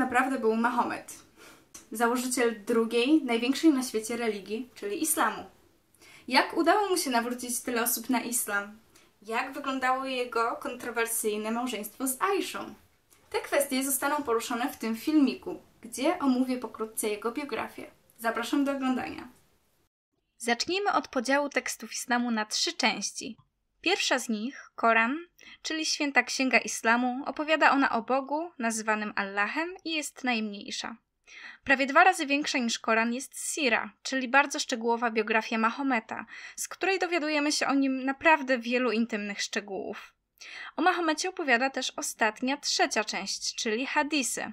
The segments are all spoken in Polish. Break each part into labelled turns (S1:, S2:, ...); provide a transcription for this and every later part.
S1: naprawdę był Mahomet, założyciel drugiej, największej na świecie religii, czyli islamu. Jak udało mu się nawrócić tyle osób na islam? Jak wyglądało jego kontrowersyjne małżeństwo z Aishą? Te kwestie zostaną poruszone w tym filmiku, gdzie omówię pokrótce jego biografię. Zapraszam do oglądania. Zacznijmy od podziału tekstów islamu na trzy części. Pierwsza z nich, Koran, czyli święta księga islamu, opowiada ona o Bogu, nazywanym Allahem i jest najmniejsza. Prawie dwa razy większa niż Koran jest Sira, czyli bardzo szczegółowa biografia Mahometa, z której dowiadujemy się o nim naprawdę wielu intymnych szczegółów. O Mahomecie opowiada też ostatnia, trzecia część, czyli hadisy,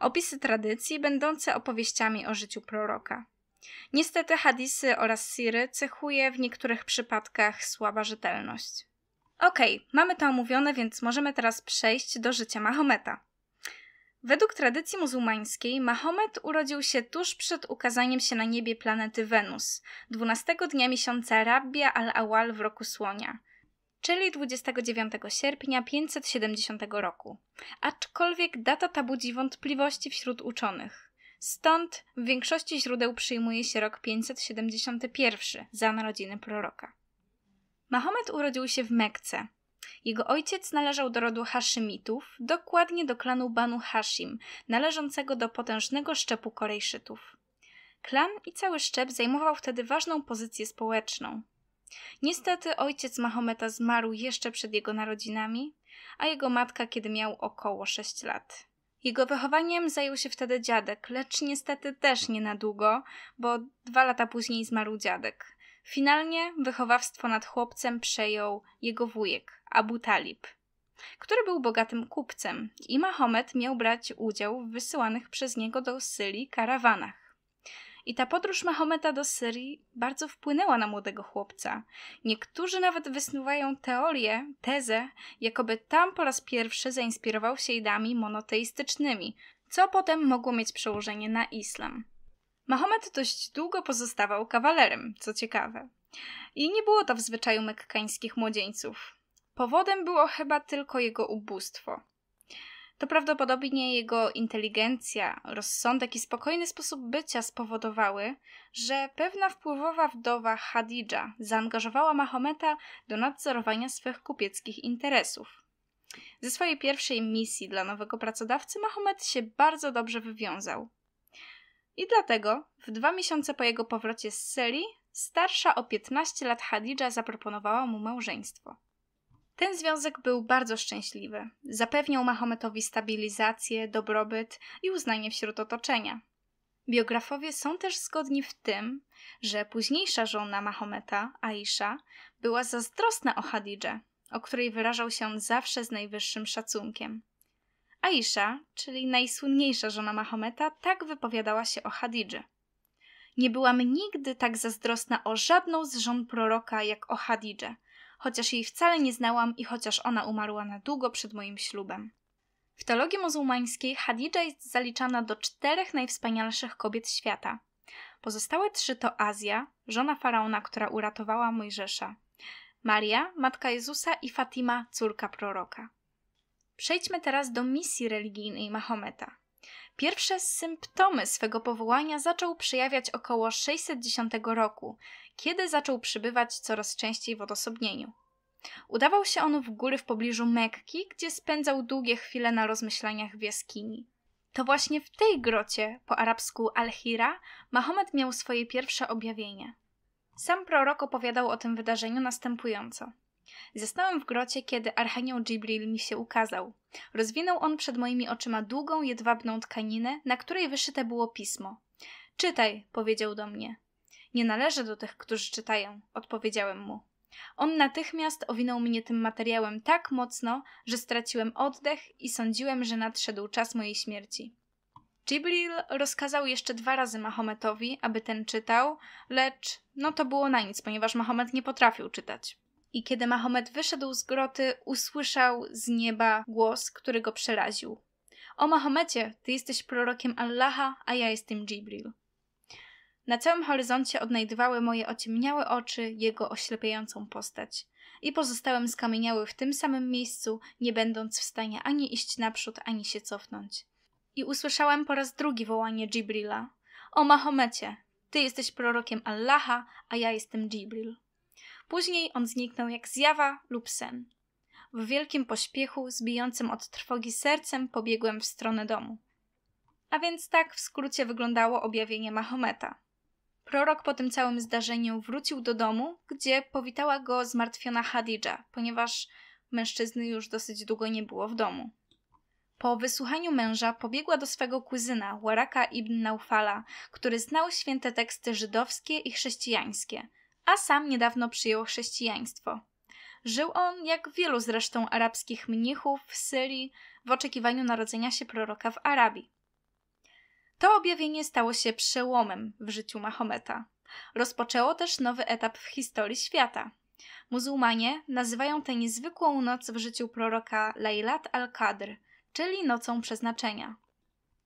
S1: opisy tradycji będące opowieściami o życiu proroka. Niestety hadisy oraz siry cechuje w niektórych przypadkach słaba rzetelność. Okej, okay, mamy to omówione, więc możemy teraz przejść do życia Mahometa. Według tradycji muzułmańskiej Mahomet urodził się tuż przed ukazaniem się na niebie planety Wenus, 12 dnia miesiąca Rabbia al-Awal w roku Słonia, czyli 29 sierpnia 570 roku. Aczkolwiek data ta budzi wątpliwości wśród uczonych. Stąd w większości źródeł przyjmuje się rok 571 za narodziny proroka. Mahomet urodził się w Mekce. Jego ojciec należał do rodu Haszymitów, dokładnie do klanu Banu Hashim, należącego do potężnego szczepu Korejszytów. Klan i cały szczep zajmował wtedy ważną pozycję społeczną. Niestety ojciec Mahometa zmarł jeszcze przed jego narodzinami, a jego matka kiedy miał około 6 lat. Jego wychowaniem zajął się wtedy dziadek, lecz niestety też nie na długo, bo dwa lata później zmarł dziadek. Finalnie wychowawstwo nad chłopcem przejął jego wujek, Abu Talib, który był bogatym kupcem i Mahomet miał brać udział w wysyłanych przez niego do Syrii karawanach. I ta podróż Mahometa do Syrii bardzo wpłynęła na młodego chłopca. Niektórzy nawet wysnuwają teorię, tezę, jakoby tam po raz pierwszy zainspirował się idami monoteistycznymi, co potem mogło mieć przełożenie na islam. Mahomet dość długo pozostawał kawalerem, co ciekawe. I nie było to w zwyczaju mekkańskich młodzieńców. Powodem było chyba tylko jego ubóstwo to prawdopodobnie jego inteligencja, rozsądek i spokojny sposób bycia spowodowały, że pewna wpływowa wdowa Hadidża zaangażowała Mahometa do nadzorowania swych kupieckich interesów. Ze swojej pierwszej misji dla nowego pracodawcy Mahomet się bardzo dobrze wywiązał. I dlatego w dwa miesiące po jego powrocie z Seli starsza o 15 lat Hadidża zaproponowała mu małżeństwo. Ten związek był bardzo szczęśliwy. Zapewniał Mahometowi stabilizację, dobrobyt i uznanie wśród otoczenia. Biografowie są też zgodni w tym, że późniejsza żona Mahometa, Aisha, była zazdrosna o Hadidze, o której wyrażał się on zawsze z najwyższym szacunkiem. Aisha, czyli najsłynniejsza żona Mahometa, tak wypowiadała się o Hadidży. Nie byłam nigdy tak zazdrosna o żadną z żon proroka jak o Hadidże – chociaż jej wcale nie znałam i chociaż ona umarła na długo przed moim ślubem. W teologii muzułmańskiej Hadidża jest zaliczana do czterech najwspanialszych kobiet świata. Pozostałe trzy to Azja, żona faraona, która uratowała Mojżesza, Maria, matka Jezusa i Fatima, córka proroka. Przejdźmy teraz do misji religijnej Mahometa. Pierwsze symptomy swego powołania zaczął przejawiać około 610 roku, kiedy zaczął przybywać coraz częściej w odosobnieniu. Udawał się on w góry w pobliżu Mekki, gdzie spędzał długie chwile na rozmyślaniach w jaskini. To właśnie w tej grocie, po arabsku Al-Hira, Mahomet miał swoje pierwsze objawienie. Sam prorok opowiadał o tym wydarzeniu następująco. Zasnąłem w grocie, kiedy Archanioł Dżibril mi się ukazał. Rozwinął on przed moimi oczyma długą, jedwabną tkaninę, na której wyszyte było pismo. Czytaj, powiedział do mnie. Nie należę do tych, którzy czytają, odpowiedziałem mu. On natychmiast owinął mnie tym materiałem tak mocno, że straciłem oddech i sądziłem, że nadszedł czas mojej śmierci. Jibril rozkazał jeszcze dwa razy Mahometowi, aby ten czytał, lecz no to było na nic, ponieważ Mahomet nie potrafił czytać. I kiedy Mahomet wyszedł z groty, usłyszał z nieba głos, który go przeraził. O Mahomecie, ty jesteś prorokiem Allaha, a ja jestem Jibril. Na całym horyzoncie odnajdywały moje ociemniałe oczy jego oślepiającą postać. I pozostałem skamieniały w tym samym miejscu, nie będąc w stanie ani iść naprzód, ani się cofnąć. I usłyszałem po raz drugi wołanie Dżibrila. O Mahomecie, ty jesteś prorokiem Allaha, a ja jestem Dżibril. Później on zniknął jak zjawa lub sen. W wielkim pośpiechu, zbijającym od trwogi sercem, pobiegłem w stronę domu. A więc tak w skrócie wyglądało objawienie Mahometa. Prorok po tym całym zdarzeniu wrócił do domu, gdzie powitała go zmartwiona Hadidża, ponieważ mężczyzny już dosyć długo nie było w domu. Po wysłuchaniu męża pobiegła do swego kuzyna, Waraka ibn Naufala, który znał święte teksty żydowskie i chrześcijańskie, a sam niedawno przyjął chrześcijaństwo. Żył on, jak wielu zresztą arabskich mnichów w Syrii, w oczekiwaniu narodzenia się proroka w Arabii. To objawienie stało się przełomem w życiu Mahometa. Rozpoczęło też nowy etap w historii świata. Muzułmanie nazywają tę niezwykłą noc w życiu proroka Laylat al-Qadr, czyli nocą przeznaczenia.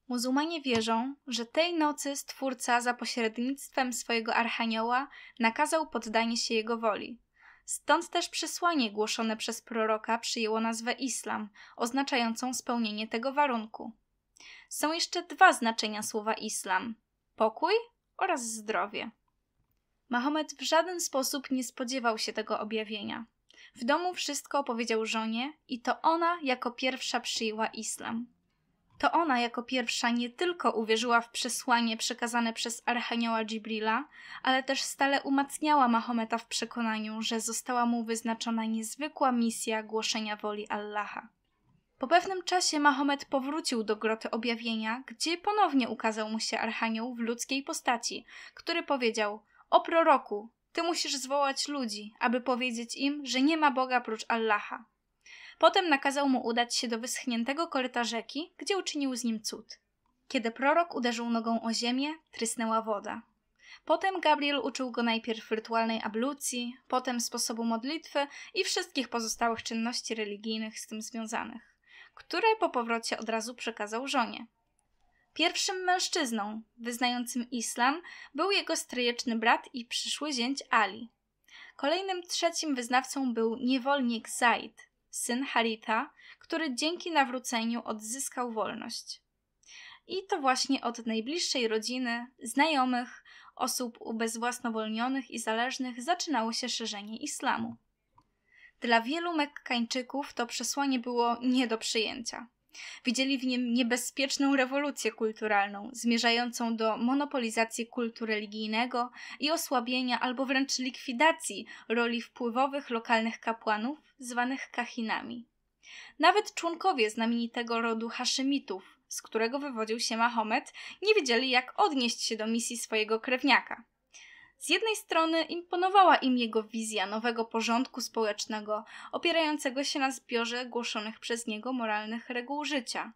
S1: Muzułmanie wierzą, że tej nocy Stwórca za pośrednictwem swojego archanioła nakazał poddanie się jego woli. Stąd też przesłanie głoszone przez proroka przyjęło nazwę islam, oznaczającą spełnienie tego warunku są jeszcze dwa znaczenia słowa islam: pokój oraz zdrowie. Mahomet w żaden sposób nie spodziewał się tego objawienia. W domu wszystko opowiedział żonie i to ona jako pierwsza przyjęła islam. To ona jako pierwsza nie tylko uwierzyła w przesłanie przekazane przez archanioła Dżibrila, ale też stale umacniała Mahometa w przekonaniu, że została mu wyznaczona niezwykła misja głoszenia woli Allaha. Po pewnym czasie Mahomet powrócił do groty objawienia, gdzie ponownie ukazał mu się archanioł w ludzkiej postaci, który powiedział: O proroku, ty musisz zwołać ludzi, aby powiedzieć im, że nie ma Boga prócz Allaha. Potem nakazał mu udać się do wyschniętego koryta rzeki, gdzie uczynił z nim cud. Kiedy prorok uderzył nogą o ziemię, trysnęła woda. Potem Gabriel uczył go najpierw rytualnej ablucji, potem sposobu modlitwy i wszystkich pozostałych czynności religijnych z tym związanych które po powrocie od razu przekazał żonie. Pierwszym mężczyzną wyznającym islam był jego stryjeczny brat i przyszły zięć Ali. Kolejnym trzecim wyznawcą był niewolnik Zaid, syn Haritha, który dzięki nawróceniu odzyskał wolność. I to właśnie od najbliższej rodziny, znajomych, osób ubezwłasnowolnionych i zależnych zaczynało się szerzenie islamu. Dla wielu Mekkańczyków to przesłanie było nie do przyjęcia. Widzieli w nim niebezpieczną rewolucję kulturalną, zmierzającą do monopolizacji kultu religijnego i osłabienia albo wręcz likwidacji roli wpływowych lokalnych kapłanów, zwanych kahinami. Nawet członkowie znamienitego rodu Haszymitów, z którego wywodził się Mahomet, nie wiedzieli, jak odnieść się do misji swojego krewniaka. Z jednej strony imponowała im jego wizja nowego porządku społecznego, opierającego się na zbiorze głoszonych przez niego moralnych reguł życia.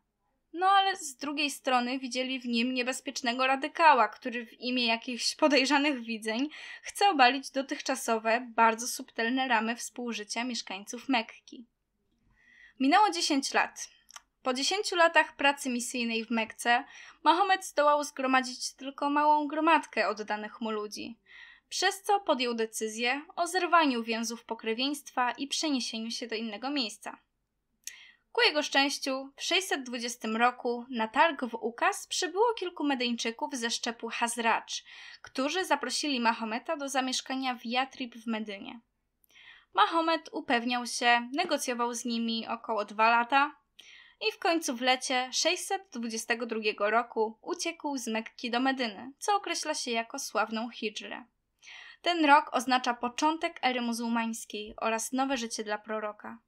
S1: No ale z drugiej strony widzieli w nim niebezpiecznego radykała, który w imię jakichś podejrzanych widzeń chce obalić dotychczasowe, bardzo subtelne ramy współżycia mieszkańców Mekki. Minęło 10 lat. Po 10 latach pracy misyjnej w Mekce, Mahomet zdołał zgromadzić tylko małą gromadkę oddanych mu ludzi przez co podjął decyzję o zerwaniu więzów pokrewieństwa i przeniesieniu się do innego miejsca. Ku jego szczęściu, w 620 roku na targ w Ukaz przybyło kilku Medyńczyków ze szczepu Hazracz, którzy zaprosili Mahometa do zamieszkania w Jatrib w Medynie. Mahomet upewniał się, negocjował z nimi około dwa lata i w końcu w lecie 622 roku uciekł z Mekki do Medyny, co określa się jako sławną hijrę. Ten rok oznacza początek ery muzułmańskiej oraz nowe życie dla proroka.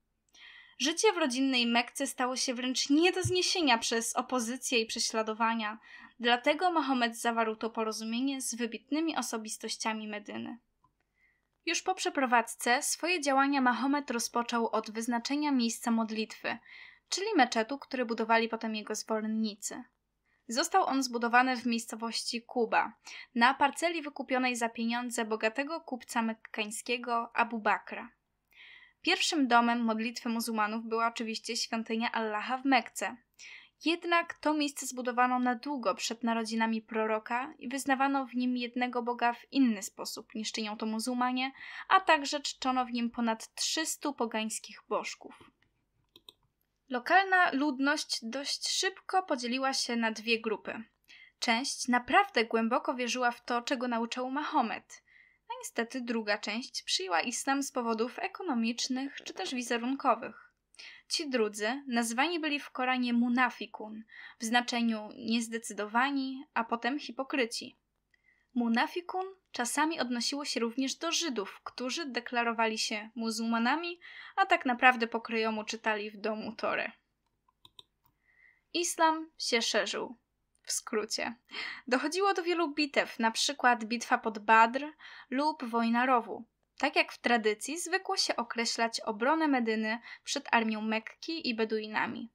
S1: Życie w rodzinnej Mekce stało się wręcz nie do zniesienia przez opozycję i prześladowania, dlatego Mahomet zawarł to porozumienie z wybitnymi osobistościami Medyny. Już po przeprowadzce swoje działania Mahomet rozpoczął od wyznaczenia miejsca modlitwy, czyli meczetu, który budowali potem jego zwolennicy. Został on zbudowany w miejscowości Kuba, na parceli wykupionej za pieniądze bogatego kupca mekkańskiego Abu Bakra. Pierwszym domem modlitwy muzułmanów była oczywiście świątynia Allaha w Mekce. Jednak to miejsce zbudowano na długo przed narodzinami proroka i wyznawano w nim jednego Boga w inny sposób niż czynią to muzułmanie, a także czczono w nim ponad 300 pogańskich bożków. Lokalna ludność dość szybko podzieliła się na dwie grupy. Część naprawdę głęboko wierzyła w to, czego nauczał Mahomet. A no niestety druga część przyjęła islam z powodów ekonomicznych czy też wizerunkowych. Ci drudzy nazwani byli w Koranie munafikun, w znaczeniu niezdecydowani, a potem hipokryci. Munafikun Czasami odnosiło się również do Żydów, którzy deklarowali się muzułmanami, a tak naprawdę pokryjomu czytali w domu Tore. Islam się szerzył. W skrócie. Dochodziło do wielu bitew, na przykład bitwa pod Badr lub wojna rowu. Tak jak w tradycji zwykło się określać obronę Medyny przed armią Mekki i Beduinami.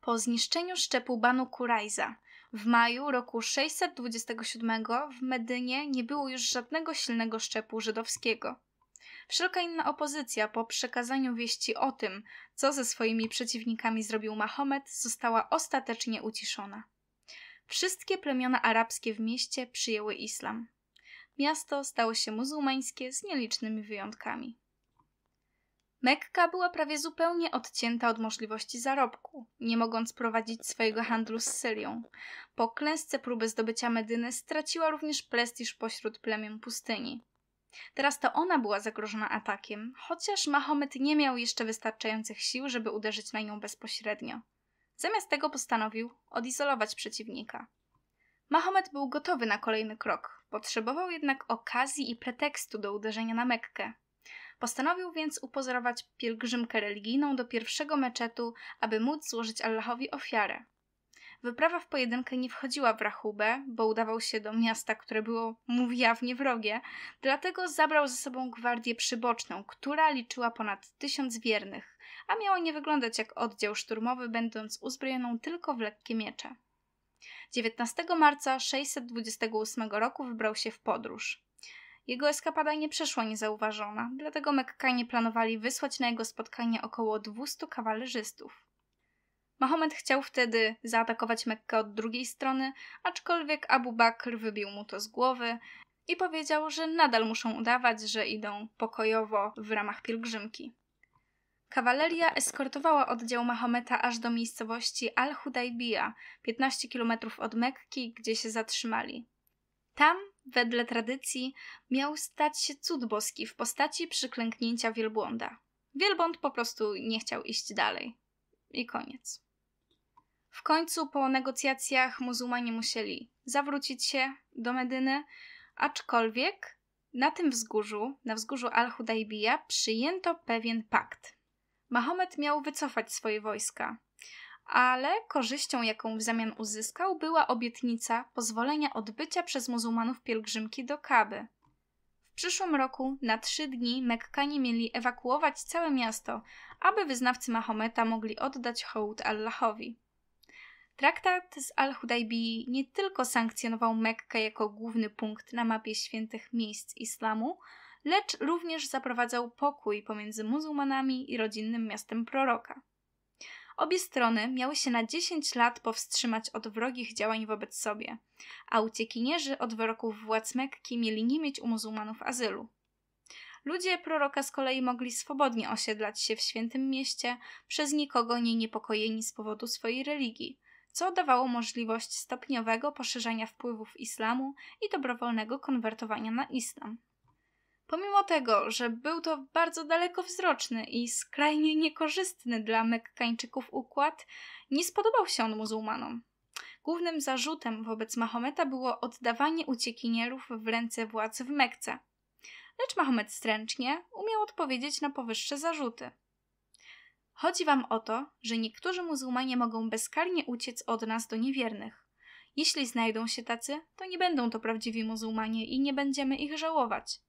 S1: Po zniszczeniu szczepu Banu Kurajza w maju roku 627 w Medynie nie było już żadnego silnego szczepu żydowskiego. Wszelka inna opozycja po przekazaniu wieści o tym, co ze swoimi przeciwnikami zrobił Mahomet, została ostatecznie uciszona. Wszystkie plemiona arabskie w mieście przyjęły islam. Miasto stało się muzułmańskie z nielicznymi wyjątkami. Mekka była prawie zupełnie odcięta od możliwości zarobku, nie mogąc prowadzić swojego handlu z Syrią. Po klęsce próby zdobycia Medyny straciła również prestiż pośród plemion pustyni. Teraz to ona była zagrożona atakiem, chociaż Mahomet nie miał jeszcze wystarczających sił, żeby uderzyć na nią bezpośrednio. Zamiast tego postanowił odizolować przeciwnika. Mahomet był gotowy na kolejny krok, potrzebował jednak okazji i pretekstu do uderzenia na Mekkę. Postanowił więc upozorować pielgrzymkę religijną do pierwszego meczetu, aby móc złożyć Allahowi ofiarę. Wyprawa w pojedynkę nie wchodziła w rachubę, bo udawał się do miasta, które było mu jawnie wrogie, dlatego zabrał ze sobą gwardię przyboczną, która liczyła ponad tysiąc wiernych, a miała nie wyglądać jak oddział szturmowy, będąc uzbrojoną tylko w lekkie miecze. 19 marca 628 roku wybrał się w podróż. Jego eskapada nie przeszła niezauważona, dlatego Mekkanie planowali wysłać na jego spotkanie około 200 kawalerzystów. Mahomet chciał wtedy zaatakować Mekkę od drugiej strony, aczkolwiek Abu Bakr wybił mu to z głowy i powiedział, że nadal muszą udawać, że idą pokojowo w ramach pielgrzymki. Kawaleria eskortowała oddział Mahometa aż do miejscowości Al-Hudaybija, 15 km od Mekki, gdzie się zatrzymali. Tam wedle tradycji, miał stać się cud boski w postaci przyklęknięcia wielbłąda. Wielbłąd po prostu nie chciał iść dalej. I koniec. W końcu po negocjacjach muzułmanie musieli zawrócić się do Medyny, aczkolwiek na tym wzgórzu, na wzgórzu al Hudaybiya, przyjęto pewien pakt. Mahomet miał wycofać swoje wojska, ale korzyścią, jaką w zamian uzyskał, była obietnica pozwolenia odbycia przez muzułmanów pielgrzymki do Kaby. W przyszłym roku na trzy dni Mekkanie mieli ewakuować całe miasto, aby wyznawcy Mahometa mogli oddać hołd Allahowi. Traktat z Al-Hudajbii nie tylko sankcjonował Mekkę jako główny punkt na mapie świętych miejsc islamu, lecz również zaprowadzał pokój pomiędzy muzułmanami i rodzinnym miastem proroka. Obie strony miały się na 10 lat powstrzymać od wrogich działań wobec sobie, a uciekinierzy od wyroków władz Mekki mieli nie mieć u muzułmanów azylu. Ludzie proroka z kolei mogli swobodnie osiedlać się w świętym mieście, przez nikogo nie niepokojeni z powodu swojej religii, co dawało możliwość stopniowego poszerzania wpływów islamu i dobrowolnego konwertowania na islam. Pomimo tego, że był to bardzo dalekowzroczny i skrajnie niekorzystny dla Mekkańczyków układ, nie spodobał się on muzułmanom. Głównym zarzutem wobec Mahometa było oddawanie uciekinierów w ręce władz w Mekce. Lecz Mahomet stręcznie umiał odpowiedzieć na powyższe zarzuty. Chodzi wam o to, że niektórzy muzułmanie mogą bezkarnie uciec od nas do niewiernych. Jeśli znajdą się tacy, to nie będą to prawdziwi muzułmanie i nie będziemy ich żałować.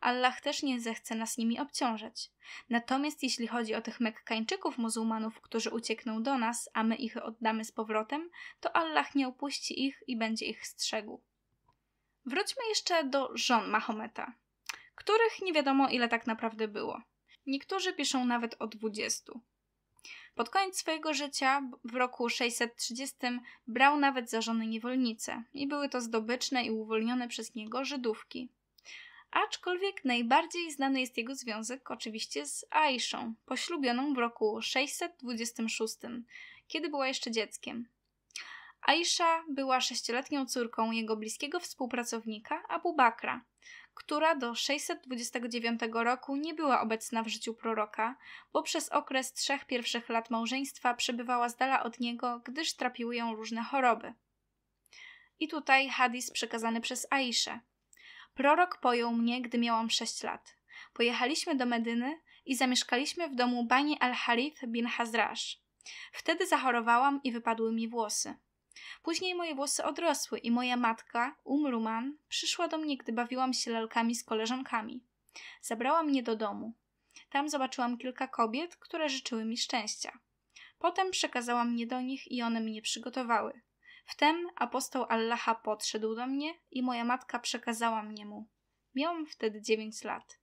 S1: Allah też nie zechce nas nimi obciążać. Natomiast jeśli chodzi o tych Mekkańczyków muzułmanów, którzy uciekną do nas, a my ich oddamy z powrotem, to Allah nie opuści ich i będzie ich strzegł. Wróćmy jeszcze do żon Mahometa, których nie wiadomo ile tak naprawdę było. Niektórzy piszą nawet o 20. Pod koniec swojego życia, w roku 630, brał nawet za żony niewolnice i były to zdobyczne i uwolnione przez niego Żydówki aczkolwiek najbardziej znany jest jego związek oczywiście z Aishą, poślubioną w roku 626, kiedy była jeszcze dzieckiem. Aisha była sześcioletnią córką jego bliskiego współpracownika Abu Bakra, która do 629 roku nie była obecna w życiu proroka, bo przez okres trzech pierwszych lat małżeństwa przebywała z dala od niego, gdyż trapiły ją różne choroby. I tutaj hadis przekazany przez Aiszę – Prorok pojął mnie, gdy miałam sześć lat. Pojechaliśmy do Medyny i zamieszkaliśmy w domu Bani al-Harith bin Hazrasz. Wtedy zachorowałam i wypadły mi włosy. Później moje włosy odrosły i moja matka, Umruman, przyszła do mnie, gdy bawiłam się lalkami z koleżankami. Zabrała mnie do domu. Tam zobaczyłam kilka kobiet, które życzyły mi szczęścia. Potem przekazała mnie do nich i one mnie przygotowały. Wtem apostoł Allaha podszedł do mnie i moja matka przekazała mnie mu. Miałam wtedy 9 lat.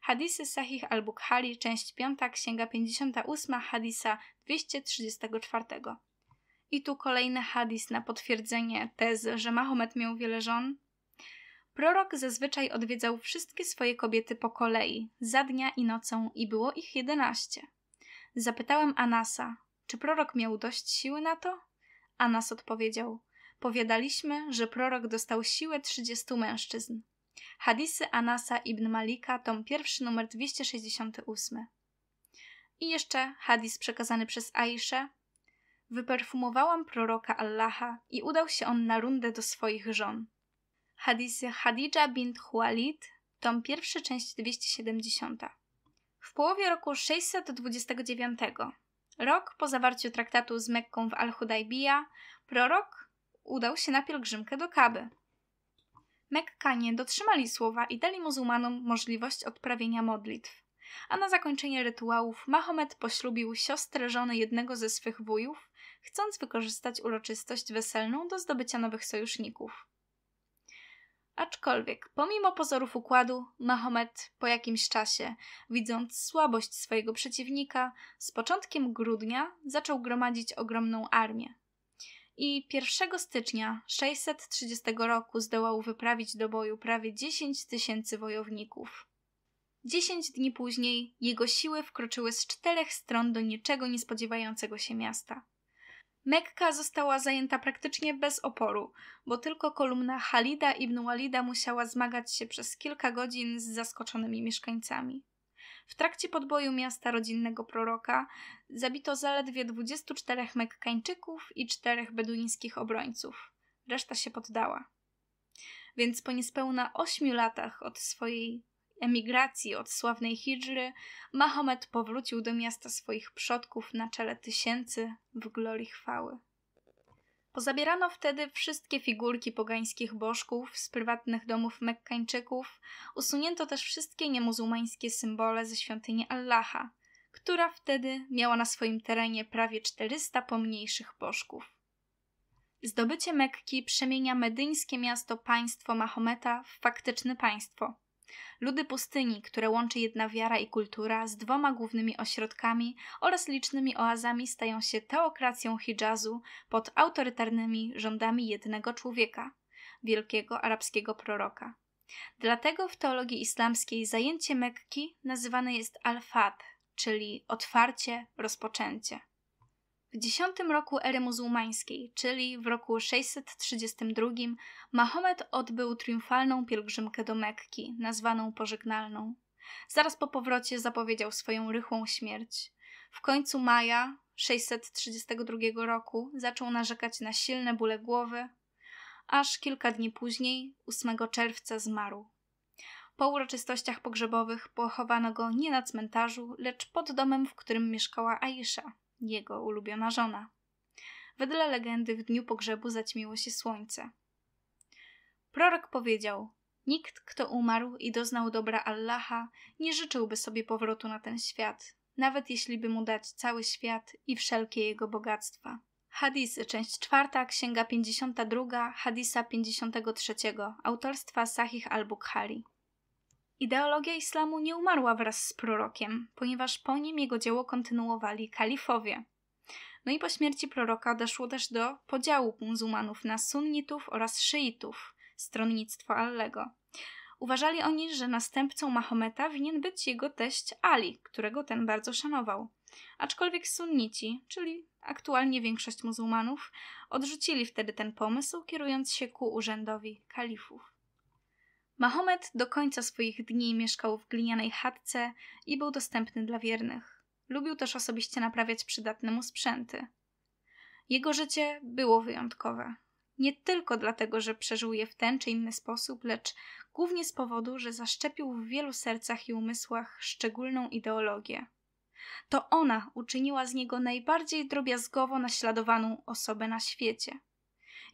S1: Hadisy Sahih al-Bukhari, część 5, księga 58, hadisa 234. I tu kolejny hadis na potwierdzenie tezy, że Mahomet miał wiele żon. Prorok zazwyczaj odwiedzał wszystkie swoje kobiety po kolei, za dnia i nocą, i było ich jedenaście. Zapytałem Anasa, czy prorok miał dość siły na to? Anas odpowiedział: Powiadaliśmy, że prorok dostał siłę 30 mężczyzn. Hadisy Anasa ibn Malika, tom pierwszy, numer 268. I jeszcze hadis przekazany przez Aiszę. Wyperfumowałam proroka Allaha i udał się on na rundę do swoich żon. Hadisy Hadidja bint Hualid, tom pierwszy, część 270. W połowie roku 629 Rok po zawarciu traktatu z Mekką w Al-Hudaybija, prorok udał się na pielgrzymkę do Kaby. Mekkanie dotrzymali słowa i dali muzułmanom możliwość odprawienia modlitw. A na zakończenie rytuałów Mahomet poślubił siostrę żony jednego ze swych wujów, chcąc wykorzystać uroczystość weselną do zdobycia nowych sojuszników. Aczkolwiek, pomimo pozorów układu, Mahomet po jakimś czasie, widząc słabość swojego przeciwnika, z początkiem grudnia zaczął gromadzić ogromną armię. I 1 stycznia 630 roku zdołał wyprawić do boju prawie 10 tysięcy wojowników. Dziesięć dni później jego siły wkroczyły z czterech stron do niczego niespodziewającego się miasta. Mekka została zajęta praktycznie bez oporu, bo tylko kolumna Halida ibn Walida musiała zmagać się przez kilka godzin z zaskoczonymi mieszkańcami. W trakcie podboju miasta rodzinnego proroka zabito zaledwie 24 Mekkańczyków i 4 beduńskich obrońców. Reszta się poddała. Więc po niespełna 8 latach od swojej emigracji od sławnej Hidżry, Mahomet powrócił do miasta swoich przodków na czele tysięcy w glorii chwały. Pozabierano wtedy wszystkie figurki pogańskich bożków z prywatnych domów Mekkańczyków, usunięto też wszystkie niemuzułmańskie symbole ze świątyni Allaha, która wtedy miała na swoim terenie prawie 400 pomniejszych bożków. Zdobycie Mekki przemienia medyńskie miasto państwo Mahometa w faktyczne państwo, Ludy pustyni, które łączy jedna wiara i kultura z dwoma głównymi ośrodkami oraz licznymi oazami stają się teokracją Hidżazu pod autorytarnymi rządami jednego człowieka, wielkiego arabskiego proroka. Dlatego w teologii islamskiej zajęcie Mekki nazywane jest al-Fat, czyli otwarcie, rozpoczęcie. W X roku ery muzułmańskiej, czyli w roku 632, Mahomet odbył triumfalną pielgrzymkę do Mekki, nazwaną pożegnalną. Zaraz po powrocie zapowiedział swoją rychłą śmierć. W końcu maja 632 roku zaczął narzekać na silne bóle głowy, aż kilka dni później, 8 czerwca, zmarł. Po uroczystościach pogrzebowych pochowano go nie na cmentarzu, lecz pod domem, w którym mieszkała Aisha jego ulubiona żona. Wedle legendy w dniu pogrzebu zaćmiło się słońce. Prorok powiedział: Nikt, kto umarł i doznał dobra Allaha, nie życzyłby sobie powrotu na ten świat, nawet jeśli by mu dać cały świat i wszelkie jego bogactwa. Hadisy, część czwarta, księga 52, hadisa 53, autorstwa Sahih al-Bukhari. Ideologia islamu nie umarła wraz z prorokiem, ponieważ po nim jego dzieło kontynuowali kalifowie. No i po śmierci proroka doszło też do podziału muzułmanów na sunnitów oraz szyitów, stronnictwo Allego. Uważali oni, że następcą Mahometa winien być jego teść Ali, którego ten bardzo szanował. Aczkolwiek sunnici, czyli aktualnie większość muzułmanów, odrzucili wtedy ten pomysł, kierując się ku urzędowi kalifów. Mahomet do końca swoich dni mieszkał w glinianej chatce i był dostępny dla wiernych. Lubił też osobiście naprawiać przydatne mu sprzęty. Jego życie było wyjątkowe. Nie tylko dlatego, że przeżył je w ten czy inny sposób, lecz głównie z powodu, że zaszczepił w wielu sercach i umysłach szczególną ideologię. To ona uczyniła z niego najbardziej drobiazgowo naśladowaną osobę na świecie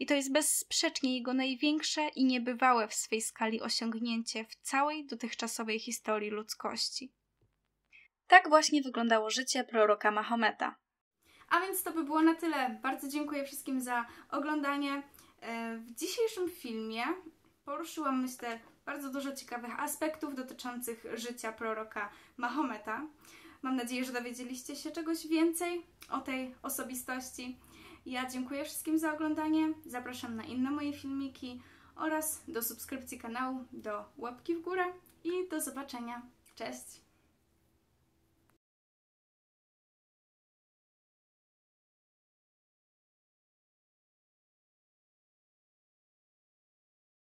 S1: i to jest bezsprzecznie jego największe i niebywałe w swej skali osiągnięcie w całej dotychczasowej historii ludzkości. Tak właśnie wyglądało życie proroka Mahometa. A więc to by było na tyle. Bardzo dziękuję wszystkim za oglądanie. E, w dzisiejszym filmie poruszyłam, myślę, bardzo dużo ciekawych aspektów dotyczących życia proroka Mahometa. Mam nadzieję, że dowiedzieliście się czegoś więcej o tej osobistości. Ja dziękuję wszystkim za oglądanie, zapraszam na inne moje filmiki oraz do subskrypcji kanału, do łapki w górę i do zobaczenia. Cześć!